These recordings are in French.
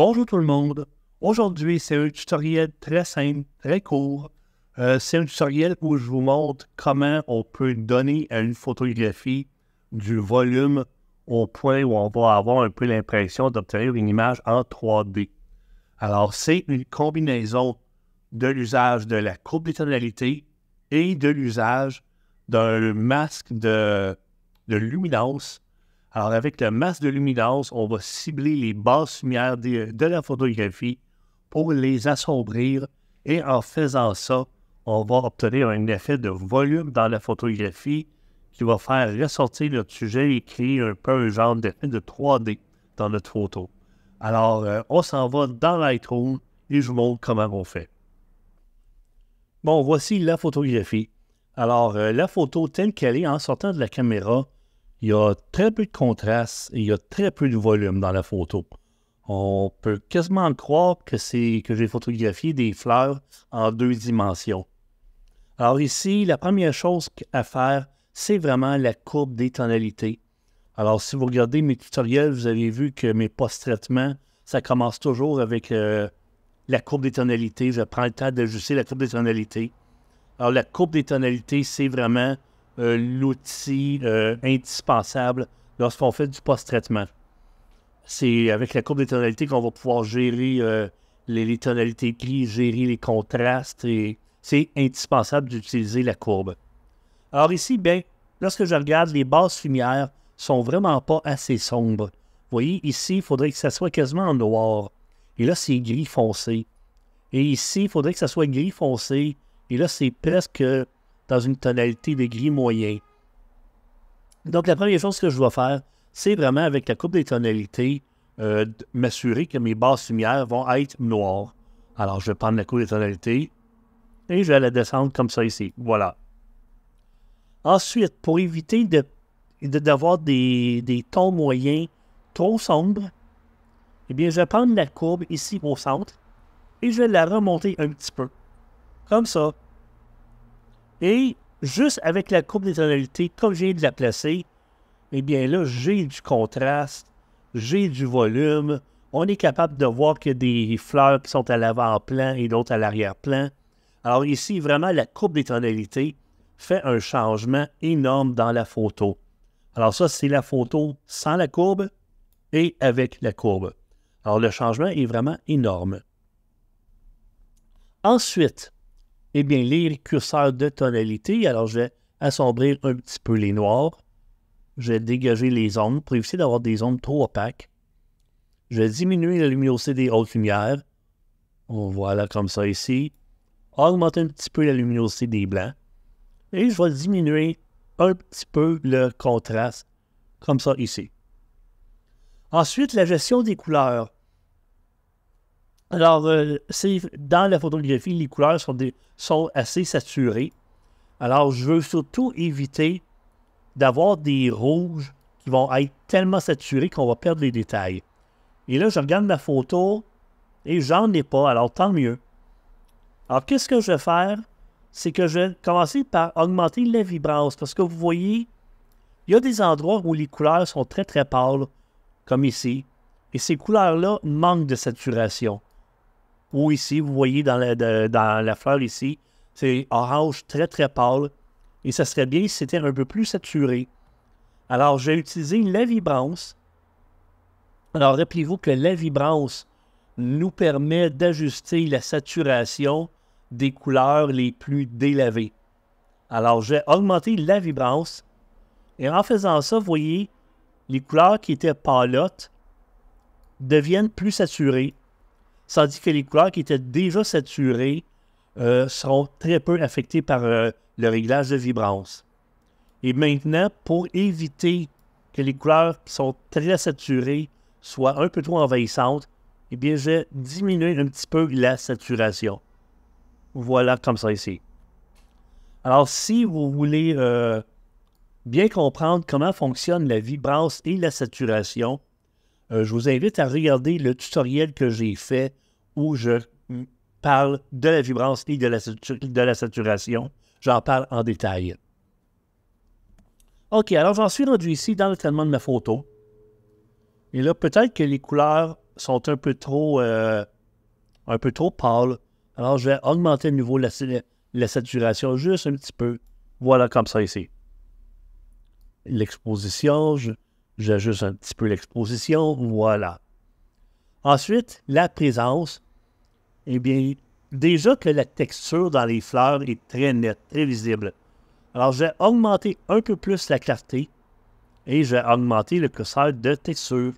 Bonjour tout le monde. Aujourd'hui, c'est un tutoriel très simple, très court. Euh, c'est un tutoriel où je vous montre comment on peut donner à une photographie du volume au point où on va avoir un peu l'impression d'obtenir une image en 3D. Alors, c'est une combinaison de l'usage de la courbe des et de l'usage d'un masque de, de luminance alors, avec la masse de luminance, on va cibler les basses lumières euh, de, la photographie pour les assombrir et en faisant ça, on va obtenir un effet de volume dans la photographie qui va faire ressortir notre sujet et créer un peu un genre d'effet de 3D dans notre photo. Alors, euh, on s'en va dans Lightroom et je vous montre comment on fait. Bon, voici la photographie. Alors, euh, la photo telle qu'elle est en sortant de la caméra, il y a très peu de contraste et il y a très peu de volume dans la photo. On peut quasiment croire que c'est que j'ai photographié des fleurs en deux dimensions. Alors ici, la première chose à faire, c'est vraiment la courbe des tonalités. Alors si vous regardez mes tutoriels, vous avez vu que mes post-traitements, ça commence toujours avec euh, la courbe des tonalités. Je prends le temps d'ajuster la courbe des tonalités. Alors la courbe des tonalités, c'est vraiment euh, l'outil euh, indispensable lorsqu'on fait du post-traitement. C'est avec la courbe des tonalités qu'on va pouvoir gérer euh, les, tonalités gris, gérer les contrastes, c'est indispensable d'utiliser la courbe. Alors ici, bien, lorsque je regarde, les basses lumières sont vraiment pas assez sombres. Vous voyez, ici, il faudrait que ça soit quasiment en noir. Et là, c'est gris foncé. Et ici, il faudrait que ça soit gris foncé. Et là, c'est presque dans une tonalité de gris moyen. Donc, la première chose que je vais faire, c'est vraiment avec la coupe des tonalités, euh, m'assurer que mes bases lumières vont être noires. Alors, je vais prendre la courbe des tonalités et je vais la descendre comme ça ici. Voilà. Ensuite, pour éviter de d'avoir des, des tons moyens trop sombres, et eh bien, je vais prendre la courbe ici au centre et je vais la remonter un petit peu. Comme ça, et juste avec la courbe des comme j'ai de la placer, eh bien là, j'ai du contraste, j'ai du volume. On est capable de voir que des fleurs qui sont à l'avant-plan et d'autres à l'arrière-plan. Alors ici, vraiment, la courbe des fait un changement énorme dans la photo. Alors ça, c'est la photo sans la courbe et avec la courbe. Alors le changement est vraiment énorme. Ensuite, eh bien, les curseurs de tonalité. Alors, je vais assombrir un petit peu les noirs. Je vais dégager les ombres pour éviter d'avoir des ombres trop opaques. Je vais diminuer la luminosité des hautes lumières. Voilà, comme ça ici. Augmenter un petit peu la luminosité des blancs. Et je vais diminuer un petit peu le contraste, comme ça ici. Ensuite, la gestion des couleurs. Alors, euh, si dans la photographie, les couleurs sont, sont assez saturées. Alors, je veux surtout éviter d'avoir des rouges qui vont être tellement saturés qu'on va perdre les détails. Et là, je regarde ma photo et j'en ai pas, alors tant mieux. Alors, qu'est-ce que je vais faire? C'est que je vais commencer par augmenter la vibrance parce que vous voyez, il y a des endroits où les couleurs sont très très pâles, comme ici, et ces couleurs-là manquent de saturation. Ou ici, vous voyez dans la, fleur ici, c'est orange très très pâle. Et ça serait bien si c'était un peu plus saturé. Alors, j'ai utilisé la vibrance. Alors, rappelez-vous que la vibrance nous permet d'ajuster la saturation des couleurs les plus délavées. Alors, j'ai augmenté la vibrance. Et en faisant ça, vous voyez, les couleurs qui étaient pâlottes deviennent plus saturées tandis que les couleurs qui étaient déjà saturées euh, seront très peu affectées par euh, le réglage de vibrance. Et maintenant, pour éviter que les couleurs qui sont très saturées soient un peu trop envahissantes, eh bien, j'ai diminué un petit peu la saturation. Voilà comme ça ici. Alors, si vous voulez euh, bien comprendre comment fonctionne la vibrance et la saturation, euh, je vous invite à regarder le tutoriel que j'ai fait où je parle de la vibrance et de la, saturation. J'en parle en détail. OK, alors j'en suis rendu ici dans le traitement de ma photo. Et là, peut-être que les couleurs sont un peu trop, euh, un peu trop pâles. Alors, je vais augmenter le nouveau la saturation juste un petit peu. Voilà, comme ça ici. L'exposition, je, J'ajuste un petit peu l'exposition. Voilà. Ensuite, la présence. Eh bien, déjà que la texture dans les fleurs est très nette, très visible. Alors, j'ai augmenté un peu plus la clarté et j'ai augmenté le curseur de texture.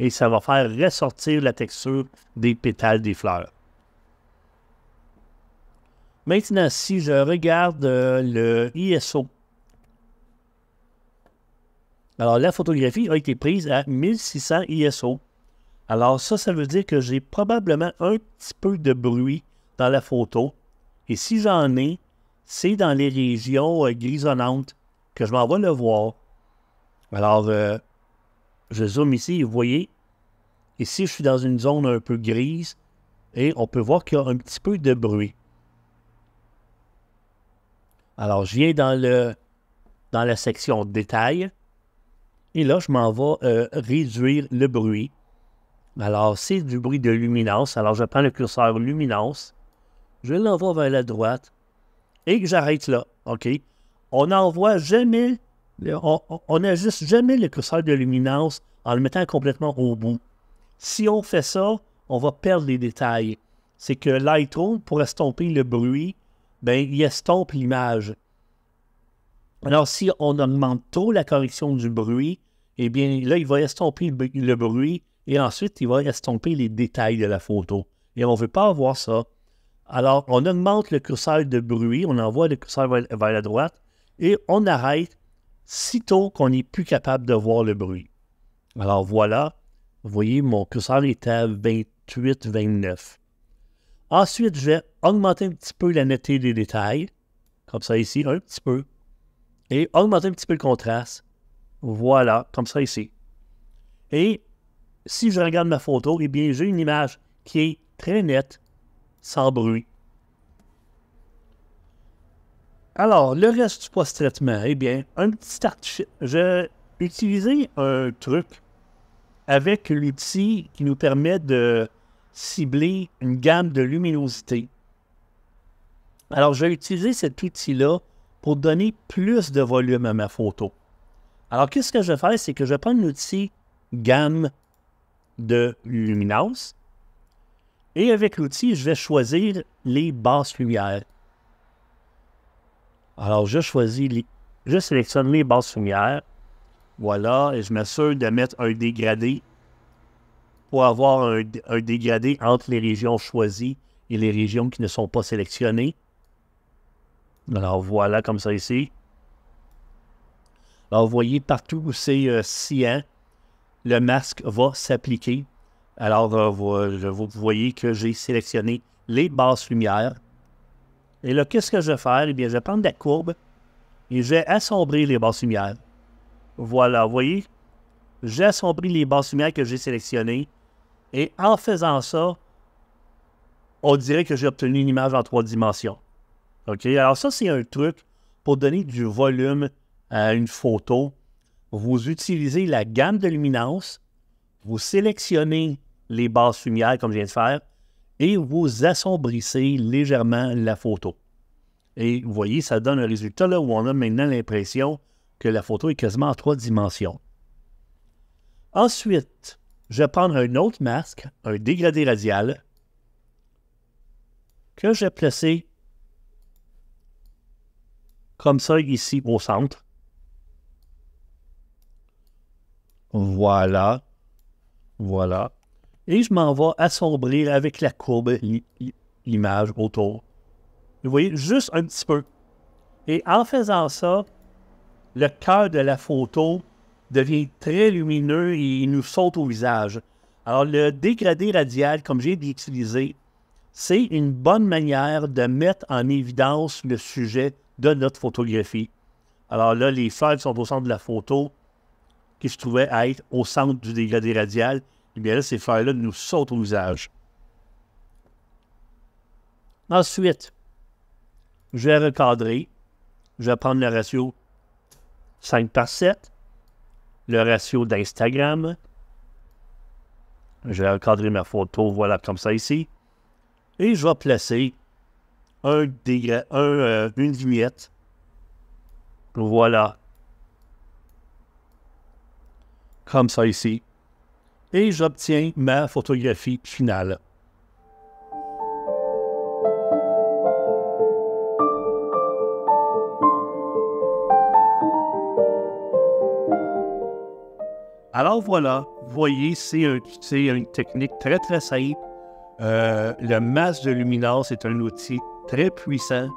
Et ça va faire ressortir la texture des pétales des fleurs. Maintenant, si je regarde euh, le ISO alors, la photographie a été prise à 1600 ISO. Alors, ça, ça veut dire que j'ai probablement un petit peu de bruit dans la photo. Et si j'en ai, c'est dans les régions euh, grisonnantes que je m'en vais le voir. Alors, euh, je zoome ici vous voyez, ici, je suis dans une zone un peu grise et on peut voir qu'il y a un petit peu de bruit. Alors, je viens dans, dans la section détails. Et là, je m'en vais euh, réduire le bruit. Alors, c'est du bruit de luminance. Alors, je prends le curseur luminance, je l'envoie vers la droite et que j'arrête là. OK? On n'envoie jamais, on n'ajuste jamais le curseur de luminance en le mettant complètement au bout. Si on fait ça, on va perdre les détails. C'est que Lightroom, pour estomper le bruit, ben, il estompe l'image. Alors, si on augmente trop la correction du bruit, eh bien, là, il va estomper le bruit et ensuite, il va estomper les détails de la photo. Et on ne veut pas avoir ça. Alors, on augmente le curseur de bruit, on envoie le curseur vers, vers la droite et on arrête sitôt qu'on n'est plus capable de voir le bruit. Alors voilà, vous voyez, mon curseur est à 28-29. Ensuite, je vais augmenter un petit peu la netteté des détails, comme ça ici, un petit peu et augmenter un petit peu le contraste. Voilà, comme ça ici. Et si je regarde ma photo, eh bien, j'ai une image qui est très nette, sans bruit. Alors, le reste du post-traitement, eh bien, un petit Je J'ai utilisé un truc avec l'outil qui nous permet de cibler une gamme de luminosité. Alors, je vais utiliser cet outil-là pour donner plus de volume à ma photo. Alors, qu'est-ce que je vais faire? C'est que je vais prendre l'outil gamme de luminance et avec l'outil, je vais choisir les basses lumières. Alors, je choisis, je sélectionne les basses lumières. Voilà, et je m'assure de mettre un dégradé pour avoir un, dégradé entre les régions choisies et les régions qui ne sont pas sélectionnées. Alors voilà comme ça ici. Alors vous voyez partout où c'est euh, le masque va s'appliquer. Alors euh, vous, voyez que j'ai sélectionné les basses lumières. Et là, qu'est-ce que je vais faire? Eh bien, je vais prendre la courbe et je vais assombrir les basses lumières. Voilà, vous voyez, j'ai assombri les basses lumières que j'ai sélectionnées. Et en faisant ça, on dirait que j'ai obtenu une image en trois dimensions. OK? Alors, ça, c'est un truc pour donner du volume à une photo. Vous utilisez la gamme de luminance, vous sélectionnez les bases lumières, comme je viens de faire, et vous assombrissez légèrement la photo. Et vous voyez, ça donne un résultat là où on a maintenant l'impression que la photo est quasiment en trois dimensions. Ensuite, je vais prendre un autre masque, un dégradé radial, que je vais placer comme ça ici au centre. Voilà. Voilà. Et je m'en vais assombrir avec la courbe l'image autour. Vous voyez, juste un petit peu. Et en faisant ça, le cœur de la photo devient très lumineux et il nous saute au visage. Alors, le dégradé radial, comme j'ai utilisé, c'est une bonne manière de mettre en évidence le sujet de notre photographie. Alors là, les feuilles sont au centre de la photo qui se trouvait à être au centre du dégradé radial. Et eh bien là, ces fleurs là nous sautent au visage. Ensuite, je vais recadrer. Je vais prendre le ratio 5 par 7, le ratio d'Instagram. Je vais recadrer ma photo, voilà, comme ça ici. Et je vais placer un, des, un euh, une vignette. Voilà. Comme ça ici. Et j'obtiens ma photographie finale. Alors voilà, vous voyez, c'est un, une technique très très simple. Euh, le masque de luminance est un outil très puissant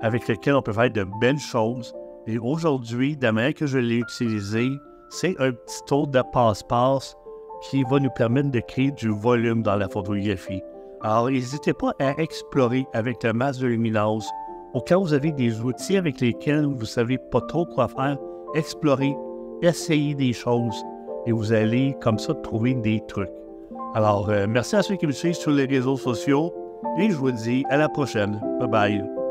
avec lequel on peut faire de belles choses. Et aujourd'hui, de la manière que je l'ai utilisé, c'est un petit tour de passe-passe qui va nous permettre de créer du volume dans la photographie. Alors, n'hésitez pas à explorer avec le masque de luminance au cas vous avez des outils avec lesquels vous ne savez pas trop quoi faire, explorez, essayez des choses et vous allez comme ça trouver des trucs. Alors, euh, merci à ceux qui me suivent sur les réseaux sociaux. Et je vous dis à la prochaine. Bye bye.